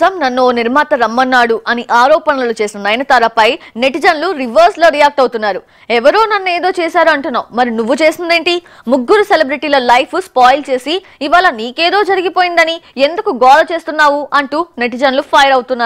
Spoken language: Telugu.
కోసం నన్ను నిర్మాత రమ్మన్నాడు అని ఆరోపణలు చేసిన నయనతారపై నెటిజన్లు రివర్స్ లో రియాక్ట్ అవుతున్నారు ఎవరో నన్ను ఏదో చేశారు అంటున్నావు మరి నువ్వు చేసిందేంటి ముగ్గురు సెలబ్రిటీల లైఫ్ స్పాయిల్ చేసి ఇవాళ నీకేదో జరిగిపోయిందని ఎందుకు గోల చేస్తున్నావు అంటూ నెటిజన్లు ఫైర్ అవుతున్నారు